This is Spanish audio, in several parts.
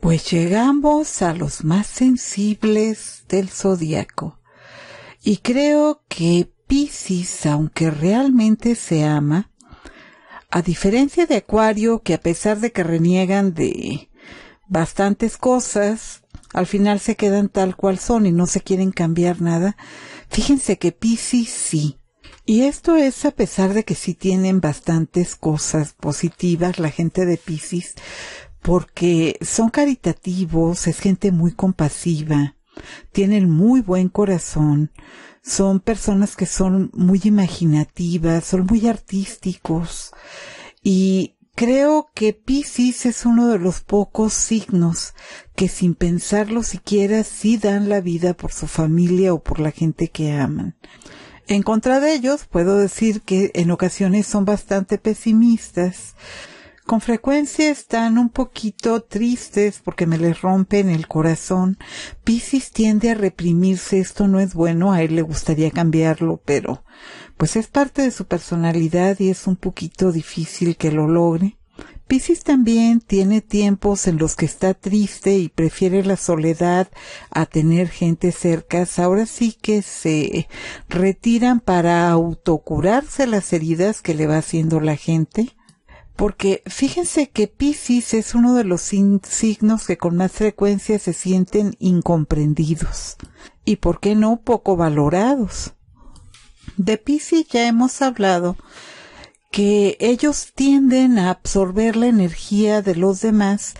pues llegamos a los más sensibles del zodiaco. Y creo que Piscis, aunque realmente se ama, a diferencia de Acuario, que a pesar de que reniegan de bastantes cosas, al final se quedan tal cual son y no se quieren cambiar nada, fíjense que Piscis sí. Y esto es a pesar de que sí tienen bastantes cosas positivas la gente de Piscis, porque son caritativos, es gente muy compasiva, tienen muy buen corazón, son personas que son muy imaginativas, son muy artísticos y creo que Pisces es uno de los pocos signos que sin pensarlo siquiera sí dan la vida por su familia o por la gente que aman. En contra de ellos, puedo decir que en ocasiones son bastante pesimistas, con frecuencia están un poquito tristes porque me les rompen el corazón. Piscis tiende a reprimirse, esto no es bueno, a él le gustaría cambiarlo, pero pues es parte de su personalidad y es un poquito difícil que lo logre. Piscis también tiene tiempos en los que está triste y prefiere la soledad a tener gente cerca. Ahora sí que se retiran para autocurarse las heridas que le va haciendo la gente porque fíjense que Pisces es uno de los signos que con más frecuencia se sienten incomprendidos y, por qué no, poco valorados. De Pisces ya hemos hablado que ellos tienden a absorber la energía de los demás,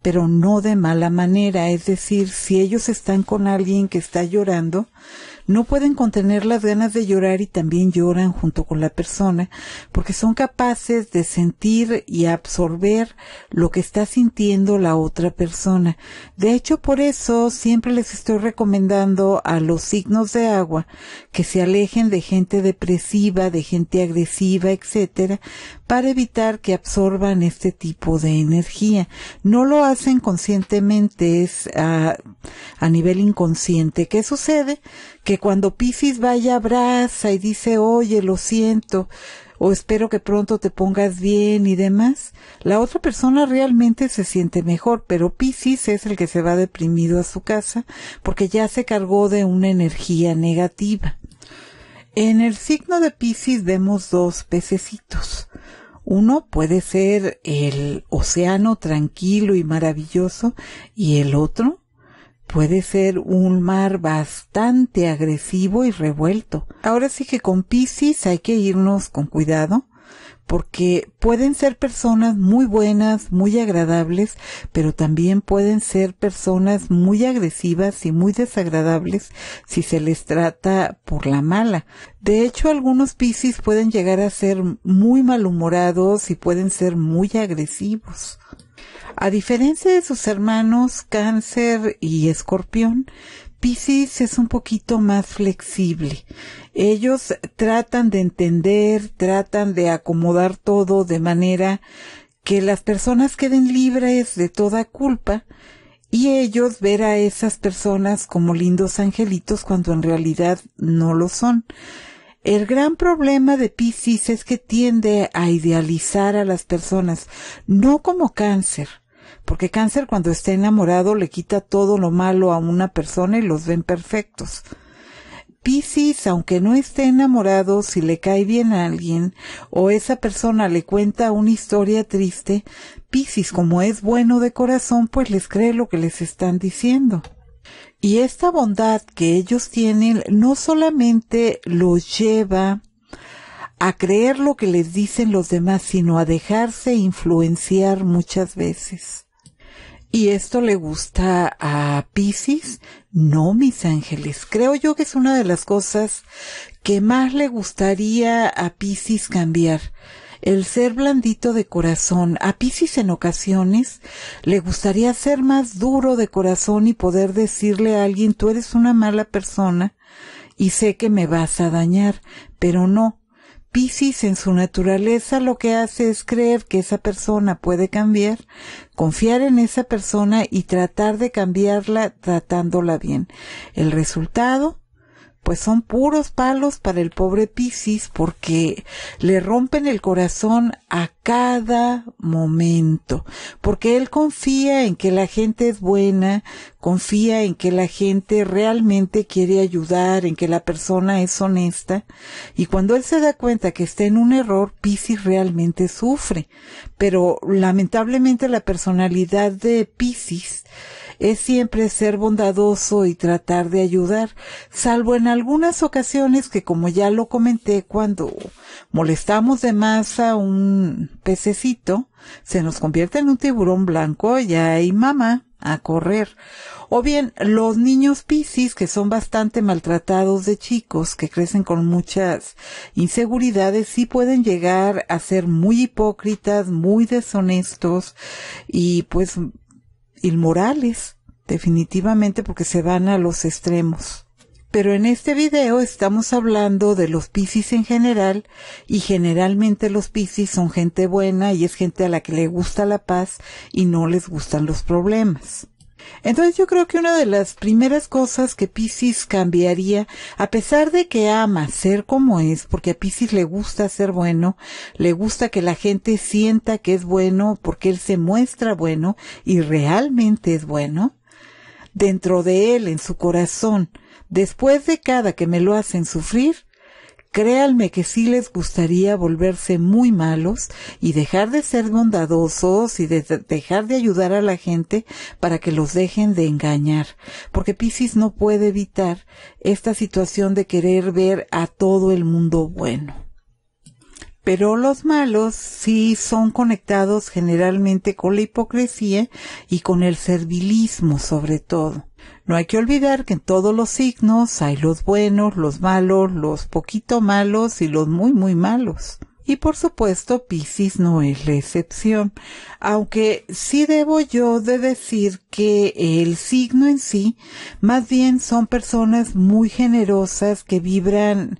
pero no de mala manera, es decir, si ellos están con alguien que está llorando, no pueden contener las ganas de llorar y también lloran junto con la persona porque son capaces de sentir y absorber lo que está sintiendo la otra persona. De hecho, por eso siempre les estoy recomendando a los signos de agua que se alejen de gente depresiva, de gente agresiva, etcétera, para evitar que absorban este tipo de energía. No lo hacen conscientemente, es a, a nivel inconsciente. ¿Qué sucede? que cuando Piscis vaya abraza y dice, oye, lo siento, o espero que pronto te pongas bien y demás, la otra persona realmente se siente mejor, pero Piscis es el que se va deprimido a su casa porque ya se cargó de una energía negativa. En el signo de Piscis vemos dos pececitos. Uno puede ser el océano tranquilo y maravilloso y el otro puede ser un mar bastante agresivo y revuelto. Ahora sí que con Pisces hay que irnos con cuidado porque pueden ser personas muy buenas, muy agradables, pero también pueden ser personas muy agresivas y muy desagradables si se les trata por la mala. De hecho, algunos Pisces pueden llegar a ser muy malhumorados y pueden ser muy agresivos. A diferencia de sus hermanos Cáncer y Escorpión, Pisces es un poquito más flexible. Ellos tratan de entender, tratan de acomodar todo de manera que las personas queden libres de toda culpa y ellos ver a esas personas como lindos angelitos cuando en realidad no lo son. El gran problema de Pisces es que tiende a idealizar a las personas, no como cáncer, porque cáncer cuando está enamorado le quita todo lo malo a una persona y los ven perfectos. Piscis, aunque no esté enamorado, si le cae bien a alguien o esa persona le cuenta una historia triste, Piscis, como es bueno de corazón, pues les cree lo que les están diciendo. Y esta bondad que ellos tienen no solamente los lleva a creer lo que les dicen los demás, sino a dejarse influenciar muchas veces. ¿Y esto le gusta a Pisces? No, mis ángeles. Creo yo que es una de las cosas que más le gustaría a Pisces cambiar el ser blandito de corazón. A Pisis en ocasiones le gustaría ser más duro de corazón y poder decirle a alguien tú eres una mala persona y sé que me vas a dañar, pero no. Pisis en su naturaleza lo que hace es creer que esa persona puede cambiar, confiar en esa persona y tratar de cambiarla tratándola bien. El resultado pues son puros palos para el pobre Piscis porque le rompen el corazón a cada momento, porque él confía en que la gente es buena, confía en que la gente realmente quiere ayudar, en que la persona es honesta, y cuando él se da cuenta que está en un error, Piscis realmente sufre, pero lamentablemente la personalidad de Piscis es siempre ser bondadoso y tratar de ayudar, salvo en algunas ocasiones que como ya lo comenté cuando molestamos de más a un pececito, se nos convierte en un tiburón blanco y hay mamá a correr. O bien los niños piscis que son bastante maltratados de chicos, que crecen con muchas inseguridades, sí pueden llegar a ser muy hipócritas, muy deshonestos y pues inmorales, definitivamente porque se van a los extremos. Pero en este video estamos hablando de los piscis en general y generalmente los piscis son gente buena y es gente a la que le gusta la paz y no les gustan los problemas. Entonces yo creo que una de las primeras cosas que Pisces cambiaría, a pesar de que ama ser como es, porque a Pisces le gusta ser bueno, le gusta que la gente sienta que es bueno, porque él se muestra bueno y realmente es bueno, dentro de él, en su corazón, después de cada que me lo hacen sufrir, Créanme que sí les gustaría volverse muy malos y dejar de ser bondadosos y de dejar de ayudar a la gente para que los dejen de engañar. Porque Piscis no puede evitar esta situación de querer ver a todo el mundo bueno pero los malos sí son conectados generalmente con la hipocresía y con el servilismo sobre todo. No hay que olvidar que en todos los signos hay los buenos, los malos, los poquito malos y los muy muy malos. Y por supuesto, Piscis no es la excepción, aunque sí debo yo de decir que el signo en sí, más bien son personas muy generosas que vibran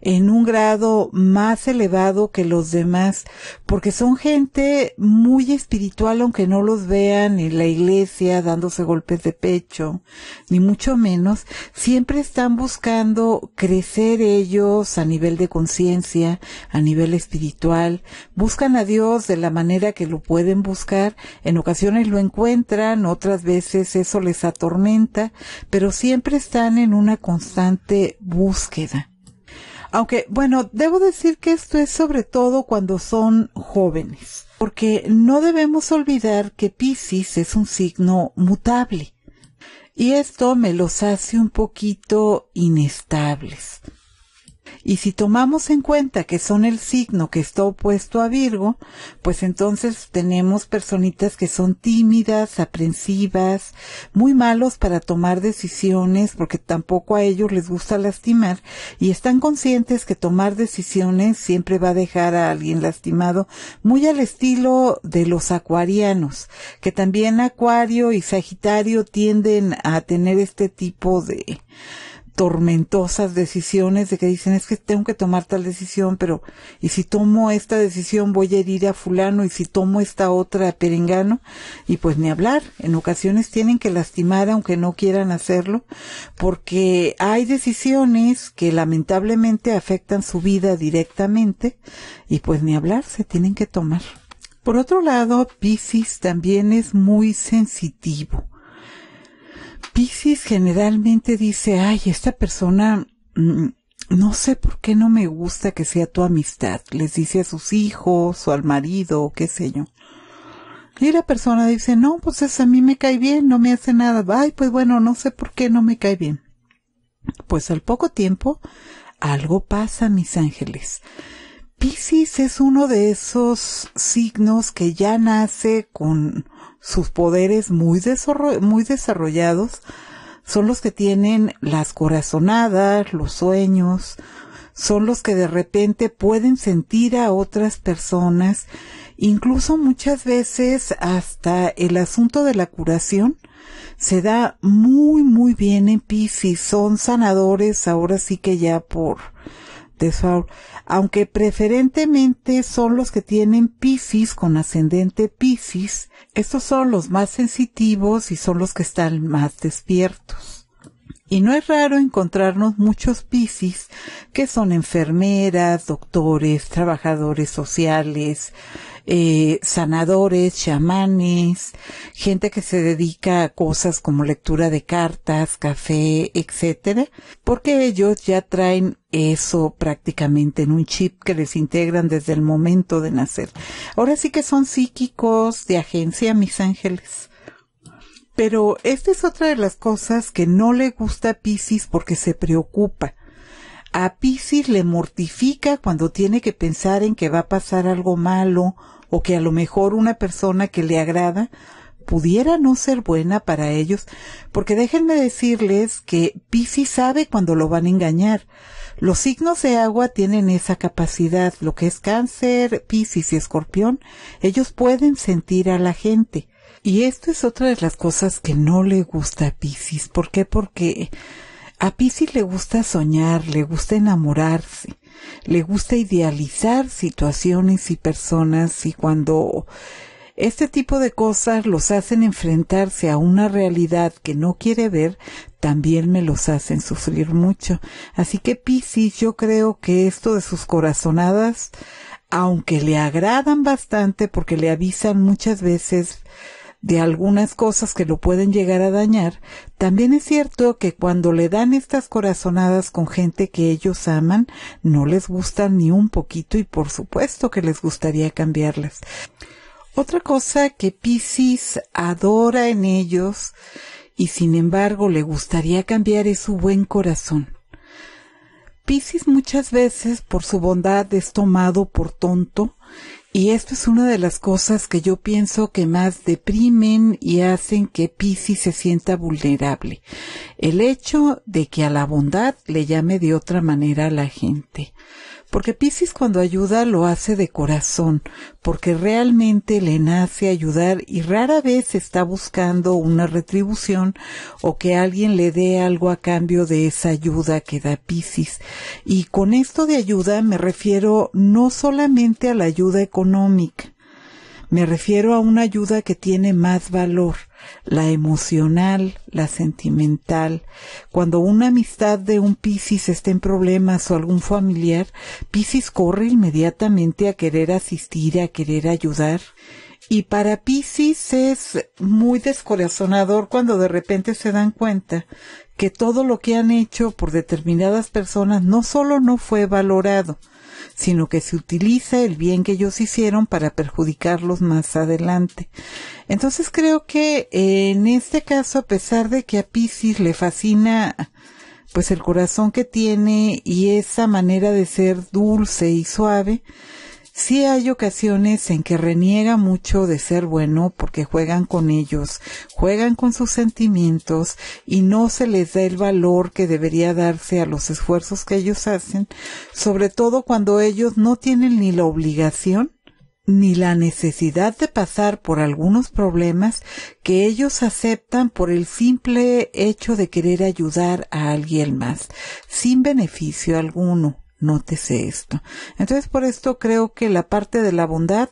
en un grado más elevado que los demás, porque son gente muy espiritual, aunque no los vean en la iglesia dándose golpes de pecho, ni mucho menos, siempre están buscando crecer ellos a nivel de conciencia, a nivel espiritual, buscan a Dios de la manera que lo pueden buscar, en ocasiones lo encuentran, otras veces eso les atormenta, pero siempre están en una constante búsqueda. Aunque, bueno, debo decir que esto es sobre todo cuando son jóvenes, porque no debemos olvidar que Pisces es un signo mutable y esto me los hace un poquito inestables. Y si tomamos en cuenta que son el signo que está opuesto a Virgo, pues entonces tenemos personitas que son tímidas, aprensivas, muy malos para tomar decisiones porque tampoco a ellos les gusta lastimar y están conscientes que tomar decisiones siempre va a dejar a alguien lastimado, muy al estilo de los acuarianos, que también Acuario y Sagitario tienden a tener este tipo de tormentosas decisiones de que dicen es que tengo que tomar tal decisión, pero y si tomo esta decisión voy a herir a fulano y si tomo esta otra a perengano y pues ni hablar, en ocasiones tienen que lastimar aunque no quieran hacerlo porque hay decisiones que lamentablemente afectan su vida directamente y pues ni hablar, se tienen que tomar. Por otro lado, Pisces también es muy sensitivo Pisces generalmente dice, ay, esta persona, mm, no sé por qué no me gusta que sea tu amistad. Les dice a sus hijos o al marido, o qué sé yo. Y la persona dice, no, pues es a mí me cae bien, no me hace nada. Ay, pues bueno, no sé por qué no me cae bien. Pues al poco tiempo, algo pasa, mis ángeles. Piscis es uno de esos signos que ya nace con sus poderes muy, muy desarrollados son los que tienen las corazonadas, los sueños, son los que de repente pueden sentir a otras personas, incluso muchas veces hasta el asunto de la curación se da muy, muy bien en Pisces, son sanadores ahora sí que ya por, aunque preferentemente son los que tienen Piscis con ascendente Piscis, estos son los más sensitivos y son los que están más despiertos. Y no es raro encontrarnos muchos Piscis que son enfermeras, doctores, trabajadores sociales, eh, sanadores, chamanes, gente que se dedica a cosas como lectura de cartas, café, etcétera, porque ellos ya traen eso prácticamente en un chip que les integran desde el momento de nacer. Ahora sí que son psíquicos de agencia, mis ángeles. Pero esta es otra de las cosas que no le gusta a Pisces porque se preocupa. A Pisces le mortifica cuando tiene que pensar en que va a pasar algo malo o que a lo mejor una persona que le agrada pudiera no ser buena para ellos, porque déjenme decirles que Piscis sabe cuando lo van a engañar. Los signos de agua tienen esa capacidad, lo que es cáncer, Piscis y escorpión, ellos pueden sentir a la gente. Y esto es otra de las cosas que no le gusta a Piscis. ¿Por qué? Porque a Piscis le gusta soñar, le gusta enamorarse le gusta idealizar situaciones y personas y cuando este tipo de cosas los hacen enfrentarse a una realidad que no quiere ver, también me los hacen sufrir mucho. Así que Piscis, yo creo que esto de sus corazonadas, aunque le agradan bastante porque le avisan muchas veces de algunas cosas que lo pueden llegar a dañar, también es cierto que cuando le dan estas corazonadas con gente que ellos aman, no les gustan ni un poquito y por supuesto que les gustaría cambiarlas. Otra cosa que Pisces adora en ellos y sin embargo le gustaría cambiar es su buen corazón. Pisces muchas veces por su bondad es tomado por tonto y esto es una de las cosas que yo pienso que más deprimen y hacen que Pisi se sienta vulnerable. El hecho de que a la bondad le llame de otra manera a la gente. Porque Pisces cuando ayuda lo hace de corazón, porque realmente le nace ayudar y rara vez está buscando una retribución o que alguien le dé algo a cambio de esa ayuda que da Pisces. Y con esto de ayuda me refiero no solamente a la ayuda económica, me refiero a una ayuda que tiene más valor la emocional, la sentimental. Cuando una amistad de un Piscis está en problemas o algún familiar, Piscis corre inmediatamente a querer asistir, a querer ayudar. Y para Piscis es muy descorazonador cuando de repente se dan cuenta que todo lo que han hecho por determinadas personas no solo no fue valorado, sino que se utiliza el bien que ellos hicieron para perjudicarlos más adelante. Entonces creo que eh, en este caso, a pesar de que a Pisces le fascina pues el corazón que tiene y esa manera de ser dulce y suave, si hay ocasiones en que reniega mucho de ser bueno porque juegan con ellos, juegan con sus sentimientos y no se les da el valor que debería darse a los esfuerzos que ellos hacen, sobre todo cuando ellos no tienen ni la obligación ni la necesidad de pasar por algunos problemas que ellos aceptan por el simple hecho de querer ayudar a alguien más, sin beneficio alguno. Nótese esto. Entonces, por esto creo que la parte de la bondad,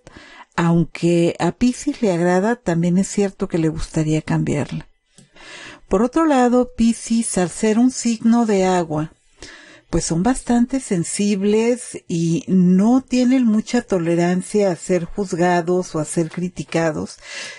aunque a Pisces le agrada, también es cierto que le gustaría cambiarla. Por otro lado, Pisces, al ser un signo de agua, pues son bastante sensibles y no tienen mucha tolerancia a ser juzgados o a ser criticados.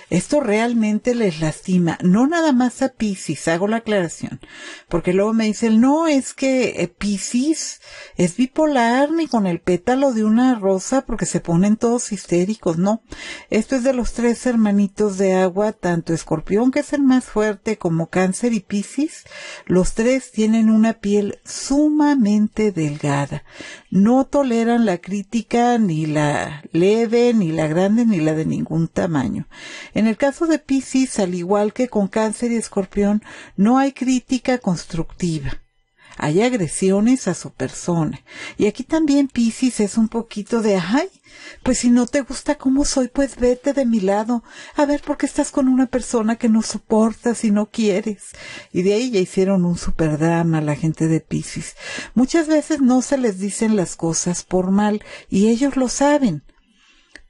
Esto realmente les lastima, no nada más a Pisces, hago la aclaración, porque luego me dicen, no, es que eh, Pisces es bipolar ni con el pétalo de una rosa porque se ponen todos histéricos, no. Esto es de los tres hermanitos de agua, tanto Escorpión, que es el más fuerte, como Cáncer y Pisces, los tres tienen una piel suma delgada. No toleran la crítica ni la leve, ni la grande, ni la de ningún tamaño. En el caso de Piscis, al igual que con cáncer y escorpión, no hay crítica constructiva hay agresiones a su persona. Y aquí también Pisces es un poquito de, ay, pues si no te gusta cómo soy, pues vete de mi lado. A ver, por qué estás con una persona que no soportas y no quieres. Y de ahí ya hicieron un drama la gente de Pisces. Muchas veces no se les dicen las cosas por mal y ellos lo saben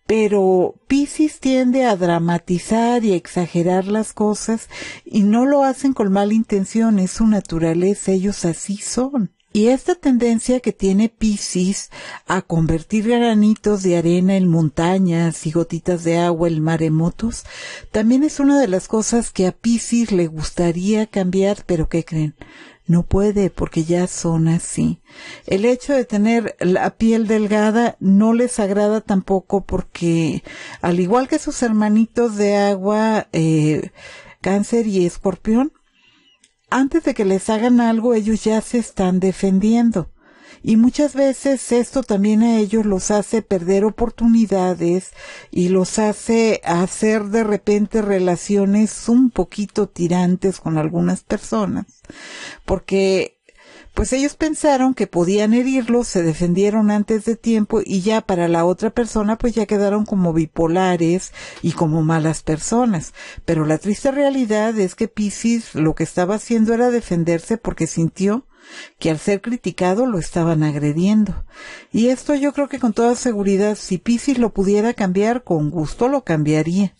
pero Pisces tiende a dramatizar y exagerar las cosas y no lo hacen con mala intención, es su naturaleza, ellos así son. Y esta tendencia que tiene Pisces a convertir granitos de arena en montañas y gotitas de agua en maremotos, también es una de las cosas que a Pisces le gustaría cambiar, pero ¿qué creen? No puede porque ya son así. El hecho de tener la piel delgada no les agrada tampoco porque al igual que sus hermanitos de agua, eh, cáncer y escorpión, antes de que les hagan algo ellos ya se están defendiendo. Y muchas veces esto también a ellos los hace perder oportunidades y los hace hacer de repente relaciones un poquito tirantes con algunas personas, porque pues ellos pensaron que podían herirlo, se defendieron antes de tiempo y ya para la otra persona pues ya quedaron como bipolares y como malas personas. Pero la triste realidad es que Pisces lo que estaba haciendo era defenderse porque sintió que al ser criticado lo estaban agrediendo. Y esto yo creo que con toda seguridad, si Pisces lo pudiera cambiar, con gusto lo cambiaría.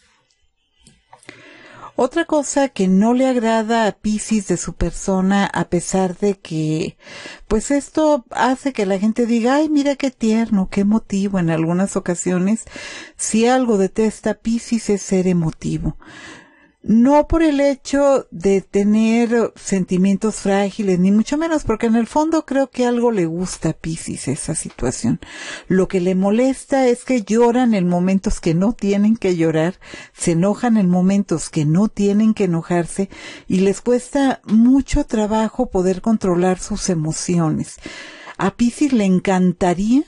Otra cosa que no le agrada a Pisces de su persona, a pesar de que, pues esto hace que la gente diga, ay, mira qué tierno, qué emotivo en algunas ocasiones, si algo detesta Pisces es ser emotivo no por el hecho de tener sentimientos frágiles, ni mucho menos, porque en el fondo creo que algo le gusta a Pisces esa situación. Lo que le molesta es que lloran en momentos que no tienen que llorar, se enojan en momentos que no tienen que enojarse y les cuesta mucho trabajo poder controlar sus emociones. A Pisces le encantaría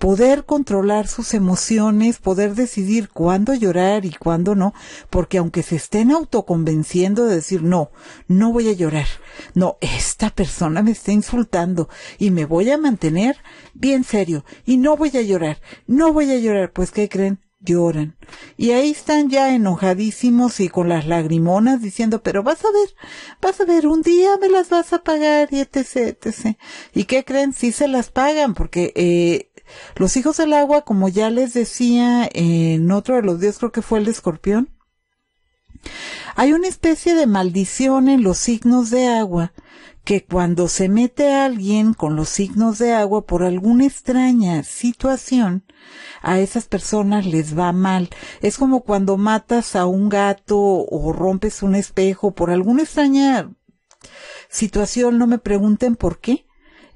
poder controlar sus emociones, poder decidir cuándo llorar y cuándo no, porque aunque se estén autoconvenciendo de decir, no, no voy a llorar, no, esta persona me está insultando y me voy a mantener bien serio y no voy a llorar, no voy a llorar, pues ¿qué creen? lloran. Y ahí están ya enojadísimos y con las lagrimonas diciendo, pero vas a ver, vas a ver, un día me las vas a pagar y etc, etc. ¿Y qué creen? si sí se las pagan porque eh, los hijos del agua, como ya les decía en otro de los días, creo que fue el escorpión, hay una especie de maldición en los signos de agua que cuando se mete a alguien con los signos de agua por alguna extraña situación, a esas personas les va mal. Es como cuando matas a un gato o rompes un espejo por alguna extraña situación, no me pregunten por qué,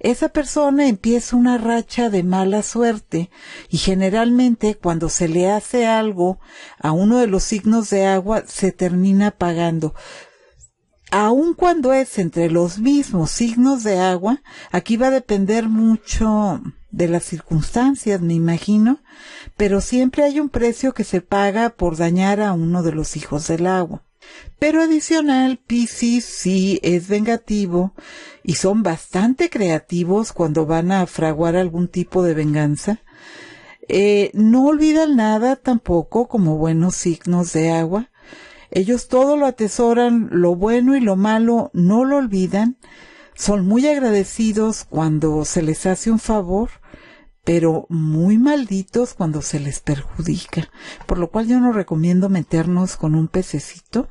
esa persona empieza una racha de mala suerte y generalmente cuando se le hace algo a uno de los signos de agua se termina pagando. Aun cuando es entre los mismos signos de agua, aquí va a depender mucho de las circunstancias, me imagino, pero siempre hay un precio que se paga por dañar a uno de los hijos del agua. Pero adicional, Pisces sí es vengativo y son bastante creativos cuando van a fraguar algún tipo de venganza. Eh, no olvidan nada tampoco como buenos signos de agua. Ellos todo lo atesoran, lo bueno y lo malo no lo olvidan. Son muy agradecidos cuando se les hace un favor, pero muy malditos cuando se les perjudica. Por lo cual yo no recomiendo meternos con un pececito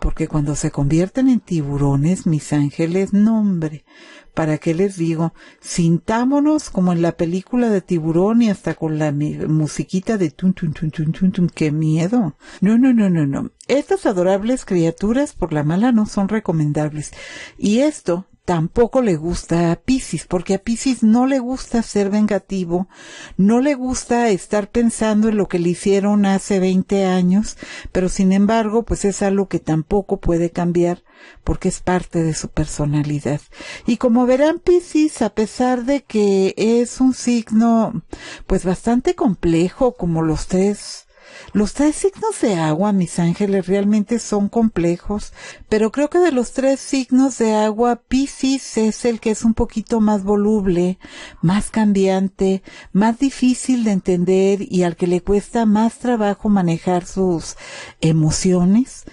porque cuando se convierten en tiburones, mis ángeles, nombre, ¿para qué les digo? Sintámonos como en la película de tiburón y hasta con la musiquita de tun, tun, tun, tun, tun, tun, qué miedo. No, no, no, no, no. Estas adorables criaturas por la mala no son recomendables. Y esto tampoco le gusta a Pisces, porque a Pisces no le gusta ser vengativo, no le gusta estar pensando en lo que le hicieron hace 20 años, pero sin embargo, pues es algo que tampoco puede cambiar porque es parte de su personalidad. Y como verán, Pisces, a pesar de que es un signo pues bastante complejo, como los tres los tres signos de agua, mis ángeles, realmente son complejos, pero creo que de los tres signos de agua, Pisces es el que es un poquito más voluble, más cambiante, más difícil de entender y al que le cuesta más trabajo manejar sus emociones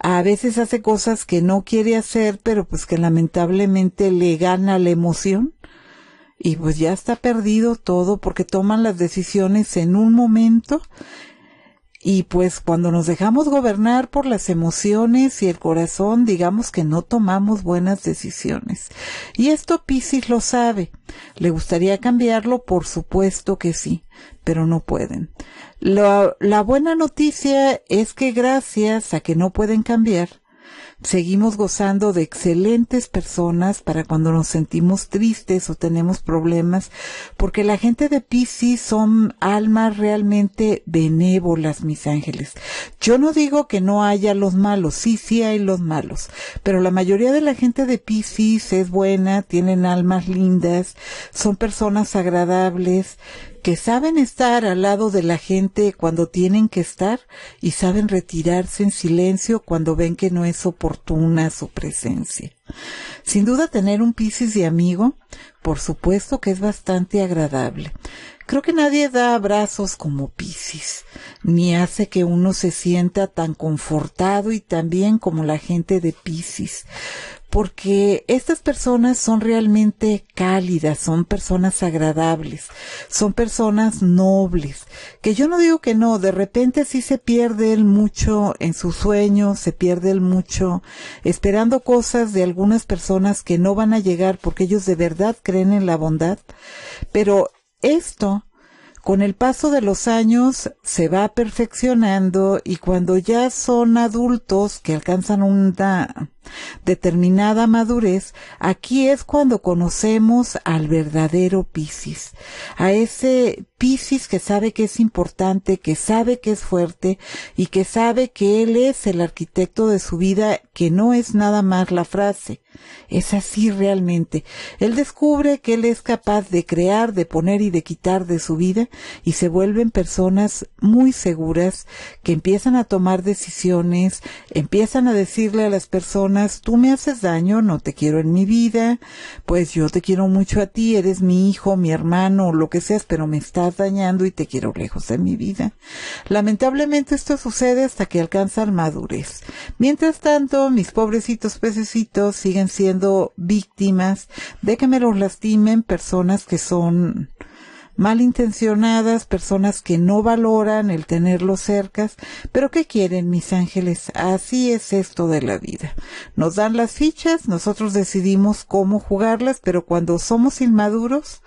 a veces hace cosas que no quiere hacer, pero pues que lamentablemente le gana la emoción. Y pues ya está perdido todo porque toman las decisiones en un momento y pues cuando nos dejamos gobernar por las emociones y el corazón, digamos que no tomamos buenas decisiones. Y esto Piscis lo sabe. ¿Le gustaría cambiarlo? Por supuesto que sí, pero no pueden. la buena noticia es que gracias a que no pueden cambiar, seguimos gozando de excelentes personas para cuando nos sentimos tristes o tenemos problemas, porque la gente de Pisces son almas realmente benévolas, mis ángeles. Yo no digo que no haya los malos, sí, sí hay los malos, pero la mayoría de la gente de Pisces es buena, tienen almas lindas, son personas agradables, que saben estar al lado de la gente cuando tienen que estar y saben retirarse en silencio cuando ven que no es oportuna su presencia. Sin duda tener un Piscis de amigo, por supuesto que es bastante agradable. Creo que nadie da abrazos como Piscis, ni hace que uno se sienta tan confortado y tan bien como la gente de Piscis porque estas personas son realmente cálidas, son personas agradables, son personas nobles, que yo no digo que no, de repente sí se pierde el mucho en sus sueños, se pierde el mucho esperando cosas de algunas personas que no van a llegar porque ellos de verdad creen en la bondad, pero esto con el paso de los años se va perfeccionando y cuando ya son adultos que alcanzan un determinada madurez, aquí es cuando conocemos al verdadero Piscis, a ese Piscis que sabe que es importante, que sabe que es fuerte y que sabe que él es el arquitecto de su vida, que no es nada más la frase. Es así realmente. Él descubre que él es capaz de crear, de poner y de quitar de su vida y se vuelven personas muy seguras que empiezan a tomar decisiones, empiezan a decirle a las personas tú me haces daño, no te quiero en mi vida, pues yo te quiero mucho a ti, eres mi hijo, mi hermano, lo que seas, pero me estás dañando y te quiero lejos de mi vida. Lamentablemente esto sucede hasta que alcanzan madurez. Mientras tanto, mis pobrecitos pececitos siguen siendo víctimas de que me los lastimen personas que son malintencionadas, personas que no valoran el tenerlos cercas, pero ¿qué quieren mis ángeles? Así es esto de la vida. Nos dan las fichas, nosotros decidimos cómo jugarlas, pero cuando somos inmaduros,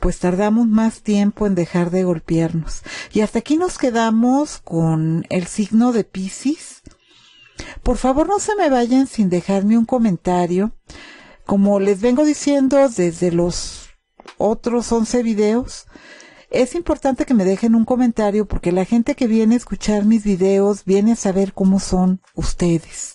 pues tardamos más tiempo en dejar de golpearnos. Y hasta aquí nos quedamos con el signo de Pisces. Por favor, no se me vayan sin dejarme un comentario. Como les vengo diciendo desde los otros 11 videos. Es importante que me dejen un comentario porque la gente que viene a escuchar mis videos viene a saber cómo son ustedes.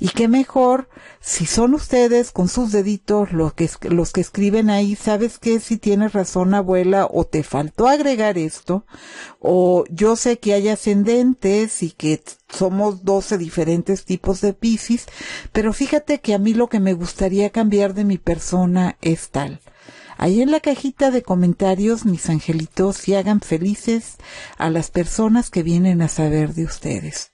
Y qué mejor si son ustedes con sus deditos los que, los que escriben ahí, sabes que si tienes razón abuela o te faltó agregar esto, o yo sé que hay ascendentes y que somos 12 diferentes tipos de piscis, pero fíjate que a mí lo que me gustaría cambiar de mi persona es tal. Ahí en la cajita de comentarios, mis angelitos, y hagan felices a las personas que vienen a saber de ustedes.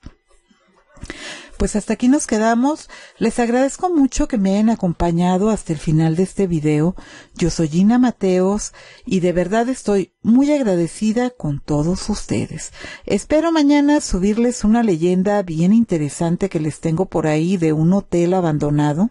Pues hasta aquí nos quedamos. Les agradezco mucho que me hayan acompañado hasta el final de este video. Yo soy Gina Mateos y de verdad estoy muy agradecida con todos ustedes. Espero mañana subirles una leyenda bien interesante que les tengo por ahí de un hotel abandonado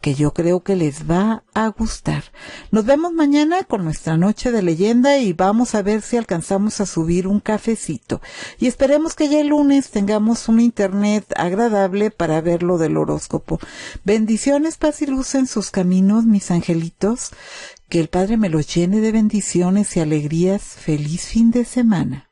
que yo creo que les va a gustar. Nos vemos mañana con nuestra noche de leyenda y vamos a ver si alcanzamos a subir un cafecito. Y esperemos que ya el lunes tengamos un internet agradable para ver lo del horóscopo. Bendiciones, paz y luz en sus caminos, mis angelitos. Que el Padre me los llene de bendiciones y alegrías. Feliz fin de semana.